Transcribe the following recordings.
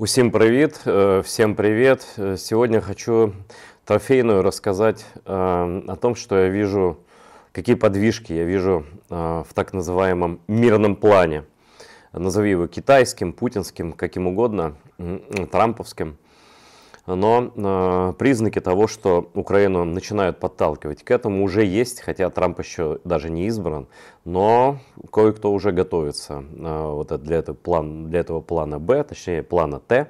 Усім привіт, всем привет. Сегодня хочу трофейную рассказать о том, что я вижу, какие подвижки я вижу в так называемом мирном плане. Назови его китайским, путинским, каким угодно, трамповским но э, признаки того, что Украину начинают подталкивать к этому уже есть, хотя Трамп еще даже не избран, но кое-кто уже готовится э, вот для, этого план, для этого плана Б, точнее плана Т.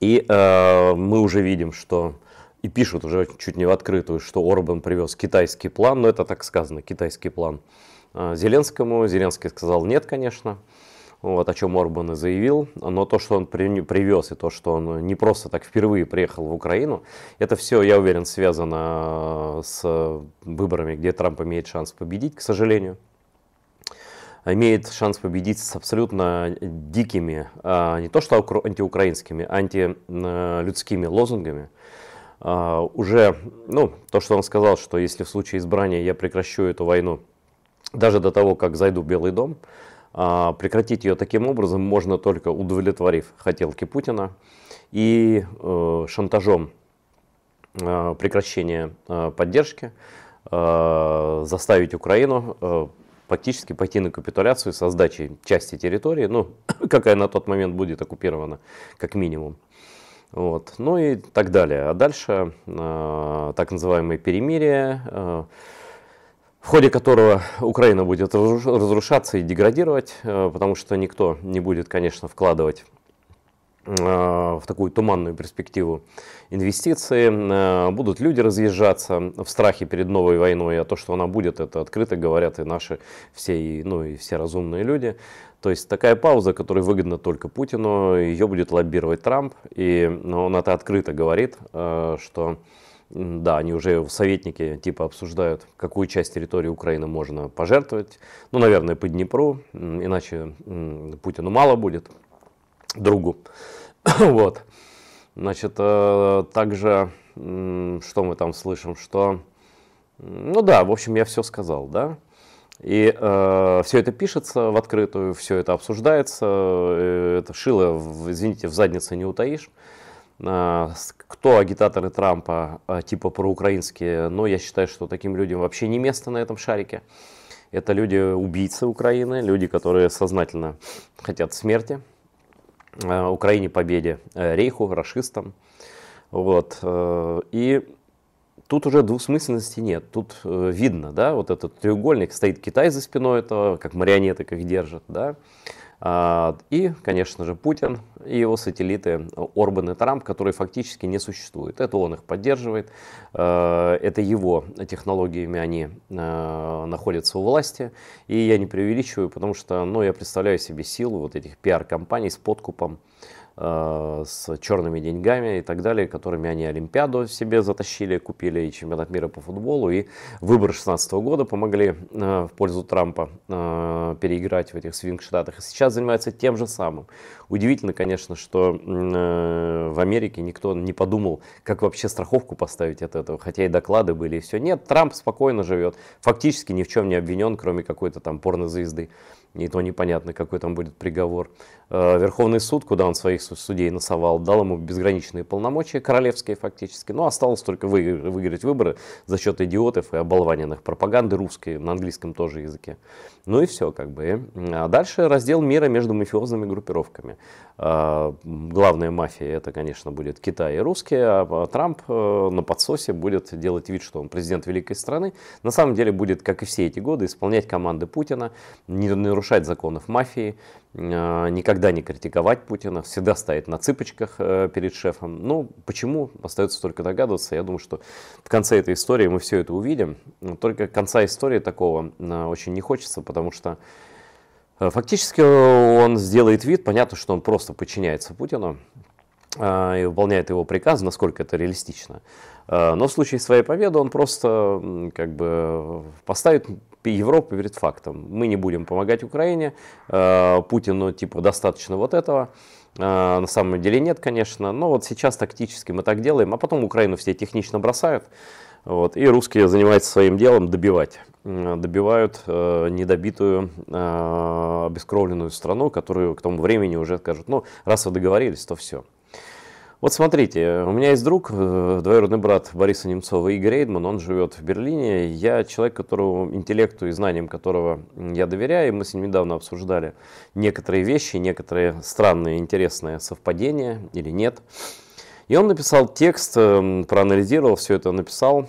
И э, мы уже видим, что и пишут уже чуть не в открытую, что Орбан привез китайский план, но это так сказано, китайский план э, Зеленскому. Зеленский сказал нет, конечно вот, о чем Орбан и заявил, но то, что он привез, и то, что он не просто так впервые приехал в Украину, это все, я уверен, связано с выборами, где Трамп имеет шанс победить, к сожалению. Имеет шанс победить с абсолютно дикими, а, не то что антиукраинскими, антилюдскими лозунгами. А, уже, ну, то, что он сказал, что если в случае избрания я прекращу эту войну, даже до того, как зайду в Белый дом, а, прекратить ее таким образом можно только удовлетворив хотелки Путина и э, шантажом э, прекращения э, поддержки заставить Украину фактически пойти на капитуляцию со сдачей части территории, ну, какая на тот момент будет оккупирована, как минимум. Вот. Ну и так далее. А дальше э, так называемые перемирия, э, в ходе которого Украина будет разрушаться и деградировать, э, потому что никто не будет, конечно, вкладывать э, в такую туманную перспективу инвестиции, э, будут люди разъезжаться в страхе перед новой войной, а то, что она будет, это открыто говорят и наши все, и, ну, и все разумные люди. То есть такая пауза, которая выгодна только Путину, ее будет лоббировать Трамп, и ну, он это открыто говорит, что да, они уже в советнике типа обсуждают, какую часть территории Украины можно пожертвовать. Ну, наверное, по Днепру, иначе Путину мало будет, другу. вот. Значит, э, также, что мы там слышим, что... Ну да, в общем, я все сказал, да. И э, все это пишется в открытую, все это обсуждается. Э, это шило, извините, в заднице не утаишь. А, кто агитаторы Трампа, а, типа проукраинские, но ну, я считаю, что таким людям вообще не место на этом шарике. Это люди-убийцы Украины, люди, которые сознательно хотят смерти, а, Украине победе, э, рейху, расистам. Вот. Э, и тут уже двусмысленности нет. Тут э, видно, да, вот этот треугольник, стоит Китай за спиной этого, как марионеток их держит, да. А, и, конечно же, Путин и его сателлиты Орбан и Трамп, которые фактически не существуют. Это он их поддерживает, э, это его технологиями они э, находятся у власти. И я не преувеличиваю, потому что ну, я представляю себе силу вот этих пиар-компаний с подкупом Э, с черными деньгами и так далее, которыми они Олимпиаду себе затащили, купили и чемпионат мира по футболу, и выборы 16 года помогли э, в пользу Трампа э, переиграть в этих свинг-штатах. И сейчас занимается тем же самым. Удивительно, конечно, что в Америке никто не подумал, как вообще страховку поставить от этого, хотя и доклады были, и все. Нет, Трамп спокойно живет, фактически ни в чем не обвинен, кроме какой-то там порнозвезды. звезды и то непонятно, какой там будет приговор. Э, Верховный суд, куда он своих судей насовал, дал ему безграничные полномочия, королевские фактически. Но осталось только выиграть выборы за счет идиотов и оболваненных пропаганды русской, на английском тоже языке. Ну и все как бы. А дальше раздел мира между мафиозными группировками. Э, главная мафия это, конечно, будет Китай и русские, а Трамп э, на подсосе будет делать вид, что он президент великой страны. На самом деле будет, как и все эти годы, исполнять команды Путина, не нарушать нарушать законов мафии, э, никогда не критиковать Путина, всегда стоит на цыпочках э, перед шефом. Ну, почему, остается только догадываться. Я думаю, что в конце этой истории мы все это увидим. Только конца истории такого э, очень не хочется, потому что фактически он сделает вид, понятно, что он просто подчиняется Путину, а, и выполняет его приказ, насколько это реалистично. А, но в случае своей победы он просто как бы поставит Европу перед фактом. Мы не будем помогать Украине, а, Путину типа достаточно вот этого. На самом деле нет, конечно, но вот сейчас тактически мы так делаем, а потом Украину все технично бросают. Вот, и русские занимаются своим делом добивать. Добивают э, недобитую, э, обескровленную страну, которую к тому времени уже скажут, ну, раз вы договорились, то все. Вот смотрите, э, у меня есть друг, э, двоюродный брат Бориса Немцова, Игорь Эйдман, он живет в Берлине. Я человек, которому интеллекту и знаниям которого я доверяю, и мы с ним недавно обсуждали некоторые вещи, некоторые странные, интересные совпадения или нет. И он написал текст, э, проанализировал все это, написал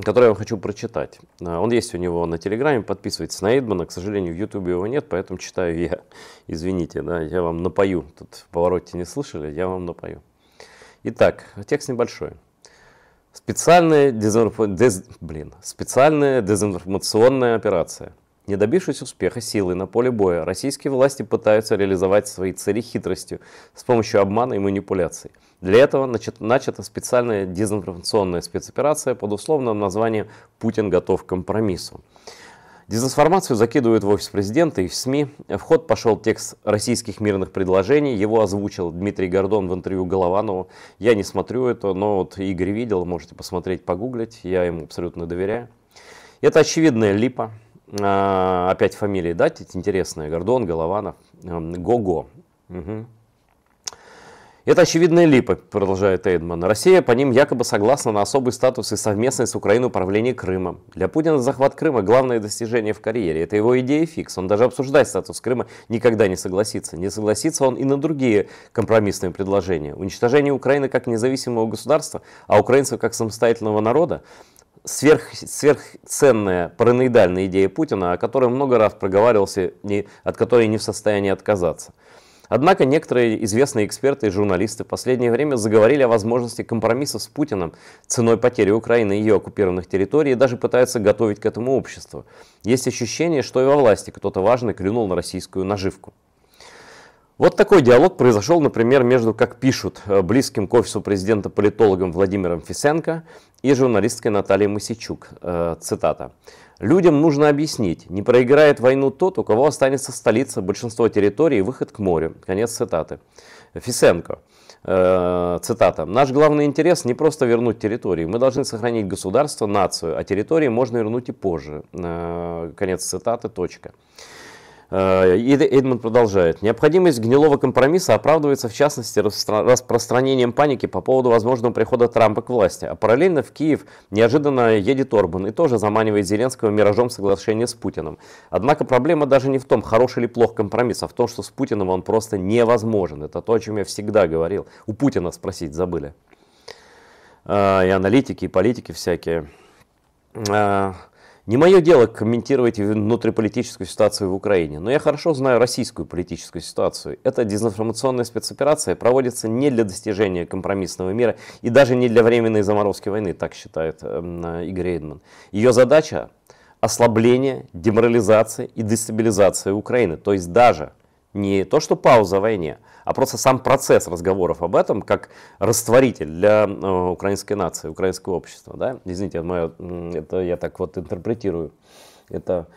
который я вам хочу прочитать. Э, он есть у него на Телеграме, подписывайтесь на Эйдмана. К сожалению, в Ютубе его нет, поэтому читаю я. Извините, да, я вам напою. Тут в повороте не слышали, я вам напою. Итак, текст небольшой. Специальная, дезинф... дез... Блин. Специальная дезинформационная операция – не добившись успеха силой на поле боя, российские власти пытаются реализовать свои цели хитростью с помощью обмана и манипуляций. Для этого начата специальная дезинформационная спецоперация под условным названием «Путин готов к компромиссу». Дезинформацию закидывают в офис президента и в СМИ. В ход пошел текст российских мирных предложений. Его озвучил Дмитрий Гордон в интервью Голованову. Я не смотрю это, но вот Игорь видел, можете посмотреть, погуглить. Я ему абсолютно доверяю. Это очевидная липа, а, опять фамилии дать, это интересные, Гордон, Голованов, эм, Гого. Угу. Это очевидные липы, продолжает Эйдман. Россия по ним якобы согласна на особый статус и совместное с Украиной управление Крымом. Для Путина захват Крыма – главное достижение в карьере. Это его идея фикс. Он даже обсуждать статус Крыма никогда не согласится. Не согласится он и на другие компромиссные предложения. Уничтожение Украины как независимого государства, а украинцев как самостоятельного народа сверх, сверхценная параноидальная идея Путина, о которой много раз проговаривался, не, от которой не в состоянии отказаться. Однако некоторые известные эксперты и журналисты в последнее время заговорили о возможности компромисса с Путиным ценой потери Украины и ее оккупированных территорий и даже пытаются готовить к этому общество. Есть ощущение, что и во власти кто-то важный клюнул на российскую наживку. Вот такой диалог произошел, например, между, как пишут, э, близким к офису президента политологом Владимиром Фисенко и журналисткой Натальей Масичук. Э, цитата. «Людям нужно объяснить, не проиграет войну тот, у кого останется столица, большинство территорий и выход к морю». Конец цитаты. Фисенко. Э, цитата. «Наш главный интерес не просто вернуть территории. Мы должны сохранить государство, нацию, а территории можно вернуть и позже». Конец цитаты. Точка. Э, Эдмонд продолжает. Необходимость гнилого компромисса оправдывается в частности распространением паники по поводу возможного прихода Трампа к власти. А параллельно в Киев неожиданно едет Орбан и тоже заманивает Зеленского миражом соглашения с Путиным. Однако проблема даже не в том, хороший или плох компромисс, а в том, что с Путиным он просто невозможен. Это то, о чем я всегда говорил. У Путина спросить забыли. Э, и аналитики, и политики всякие. Э, не мое дело комментировать внутриполитическую ситуацию в Украине, но я хорошо знаю российскую политическую ситуацию. Эта дезинформационная спецоперация проводится не для достижения компромиссного мира и даже не для временной заморозки войны, так считает эм, Игорь Эйдман. Ее задача – ослабление, деморализация и дестабилизация Украины. То есть даже не то, что пауза в войне, а просто сам процесс разговоров об этом как растворитель для э, украинской нации, украинского общества. Да? Извините, мое, это я так вот интерпретирую это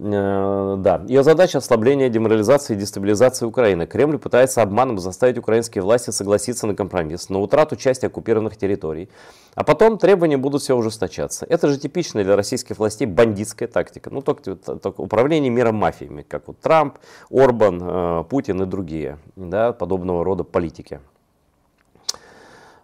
Э, да. Ее задача – ослабление деморализации и дестабилизации Украины. Кремль пытается обманом заставить украинские власти согласиться на компромисс, на утрату части оккупированных территорий. А потом требования будут все ужесточаться. Это же типичная для российских властей бандитская тактика. Ну, только, э, только управление миром мафиями, как вот Трамп, Орбан, э, Путин и другие да, подобного рода политики.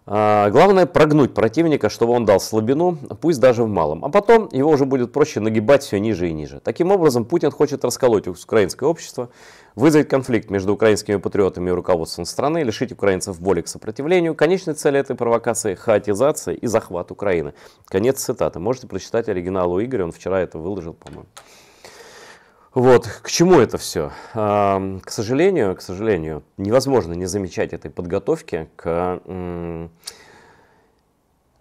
А, главное прогнуть противника, чтобы он дал слабину, пусть даже в малом. А потом его уже будет проще нагибать все ниже и ниже. Таким образом, Путин хочет расколоть украинское общество, вызвать конфликт между украинскими патриотами и руководством страны, лишить украинцев боли к сопротивлению. Конечной целью этой провокации – хаотизация и захват Украины. Конец цитаты. Можете прочитать оригинал у Игоря, он вчера это выложил, по-моему. Вот, к чему это все? К сожалению, к сожалению, невозможно не замечать этой подготовки к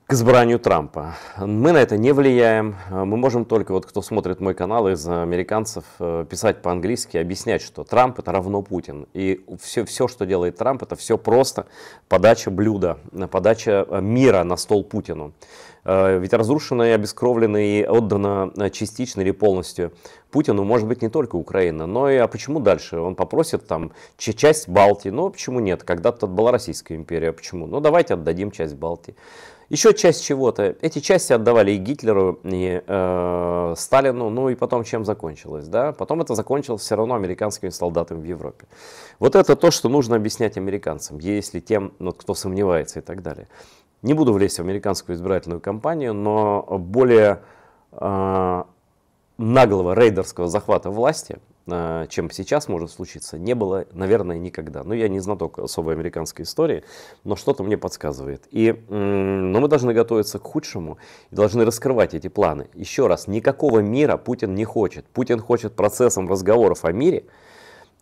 к избранию Трампа. Мы на это не влияем. Мы можем только, вот кто смотрит мой канал из американцев, э, писать по-английски, объяснять, что Трамп это равно Путин. И все, все, что делает Трамп, это все просто подача блюда, подача э, мира на стол Путину. Э, ведь разрушена и обескровлена и отдана частично или полностью Путину может быть не только Украина, но и а почему дальше? Он попросит там часть Балтии, ну почему нет? Когда-то была Российская империя, почему? Ну давайте отдадим часть Балтии еще часть чего-то. Эти части отдавали и Гитлеру, и э, Сталину, ну и потом чем закончилось, да? Потом это закончилось все равно американскими солдатами в Европе. Вот это то, что нужно объяснять американцам, если тем, ну, кто сомневается и так далее. Не буду влезть в американскую избирательную кампанию, но более э, наглого рейдерского захвата власти а, чем сейчас может случиться, не было, наверное, никогда. Ну, я не знаток особой американской истории, но что-то мне подсказывает. И но ну, мы должны готовиться к худшему и должны раскрывать эти планы. Еще раз, никакого мира Путин не хочет. Путин хочет процессом разговоров о мире,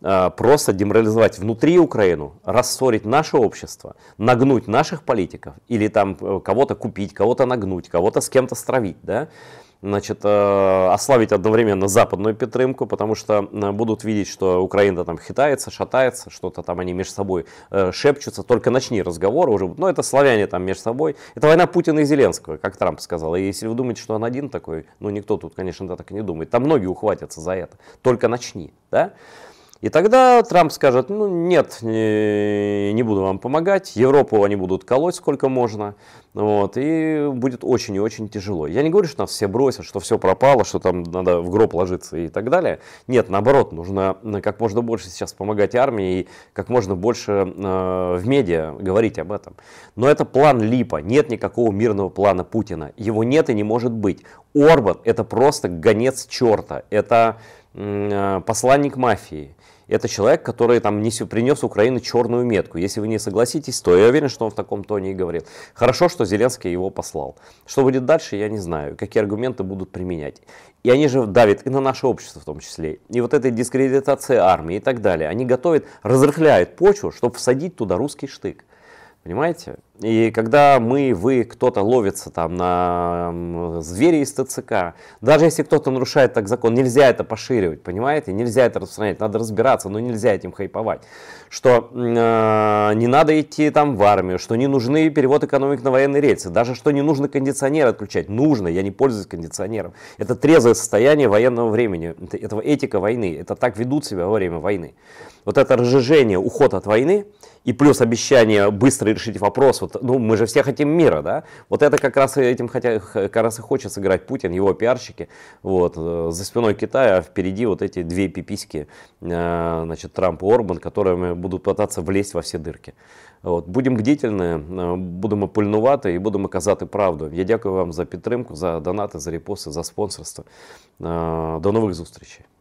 а, просто деморализовать внутри Украину, рассорить наше общество, нагнуть наших политиков или там э, кого-то купить, кого-то нагнуть, кого-то с кем-то стравить, да, значит, э, ослабить одновременно западную поддержку, потому что э, будут видеть, что Украина там хитается, шатается, что-то там они между собой э, шепчутся, только начни разговор уже, но ну, это славяне там между собой, это война Путина и Зеленского, как Трамп сказал, и если вы думаете, что он один такой, ну никто тут, конечно, да, так и не думает, там многие ухватятся за это, только начни, да, и тогда Трамп скажет, ну нет, не, не буду вам помогать, Европу они будут колоть сколько можно, вот, и будет очень и очень тяжело. Я не говорю, что нас все бросят, что все пропало, что там надо в гроб ложиться и так далее. Нет, наоборот, нужно э, как можно больше сейчас помогать армии и как можно больше э, в медиа говорить об этом. Но это план Липа, нет никакого мирного плана Путина, его нет и не может быть. Орбан это просто гонец черта, это э, посланник мафии это человек, который там несет, принес Украине черную метку. Если вы не согласитесь, то я уверен, что он в таком тоне и говорил. Хорошо, что Зеленский его послал. Что будет дальше, я не знаю. Какие аргументы будут применять. И они же давят и на наше общество в том числе. И вот этой дискредитации армии и так далее. Они готовят, разрыхляют почву, чтобы всадить туда русский штык. Понимаете? И когда мы, вы, кто-то ловится там на звери из ТЦК, даже если кто-то нарушает так закон, нельзя это поширивать, понимаете? Нельзя это распространять, надо разбираться, но нельзя этим хайповать. Что э, не надо идти там в армию, что не нужны перевод экономик на военные рельсы, даже что не нужно кондиционер отключать. Нужно, я не пользуюсь кондиционером. Это трезвое состояние военного времени, это, это этика войны, это так ведут себя во время войны. Вот это разжижение, уход от войны и плюс обещание быстро решить вопрос, вот ну, мы же все хотим мира, да? Вот это как раз этим хотя, как раз и хочет сыграть Путин, его пиарщики. Вот, э, за спиной Китая, а впереди вот эти две пиписьки, э, значит, Трамп и Орбан, которые будут пытаться влезть во все дырки. Вот будем бдительні, э, будем пильнувати и будем казати правду. Я дякую вам за поддержку, за донаты, за репосты, за спонсорство. До новых встреч.